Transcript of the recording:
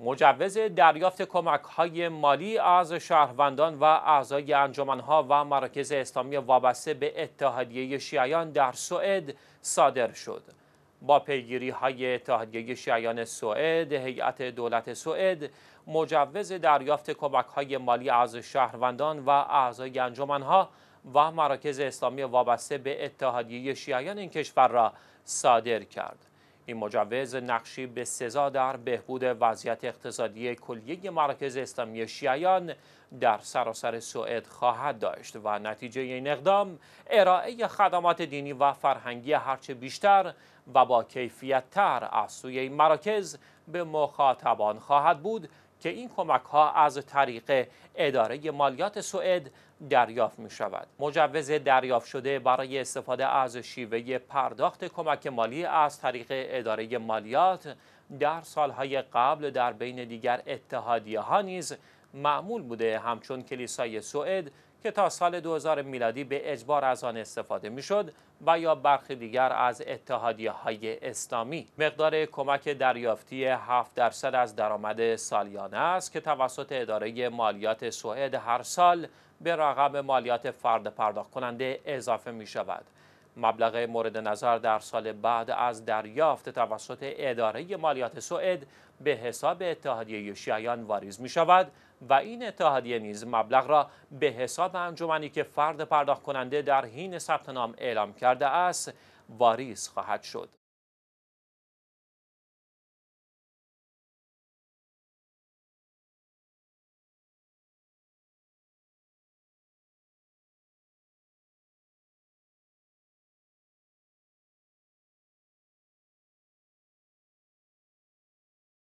مجوز دریافت کمک های مالی از شهروندان و اعضای ها و مراکز اسلامی وابسته به اتحادیه شیعیان در سوئد صادر شد. با پیگیری های اتحادیه شیعیان سوئد، هیئت دولت سوئد مجوز دریافت کمک های مالی از شهروندان و اعضای ها و مراکز اسلامی وابسته به اتحادیه شیعیان این کشور را صادر کرد. این مجوز نقشی به سزا در بهبود وضعیت اقتصادی کلیه مراکز اسلامی شیعیان در سراسر سوئد خواهد داشت و نتیجه این اقدام ارائه خدمات دینی و فرهنگی هرچه بیشتر و با کیفیت تر از سوی این مراکز به مخاطبان خواهد بود که این کمک ها از طریق اداره مالیات سوئد دریافت می شود. مجوز دریافت شده برای استفاده از شیوه پرداخت کمک مالی از طریق اداره مالیات در سالهای قبل در بین دیگر اتحادیه ها نیز معمول بوده همچون کلیسای سوئد که تا سال 2000 میلادی به اجبار از آن استفاده میشد و یا برخی دیگر از اتحادیه های اسلامی مقدار کمک دریافتی 7 درصد از درآمد سالیانه است که توسط اداره مالیات سوئد هر سال به رقم مالیات فرد پرداخت کننده اضافه می شود مبلغ مورد نظر در سال بعد از دریافت توسط اداره مالیات سوئد به حساب اتحادیه شیعیان واریز می شود و این اتحادیه نیز مبلغ را به حساب انجمنی که فرد پرداخت کننده در حین ثبت نام اعلام کرده است واریز خواهد شد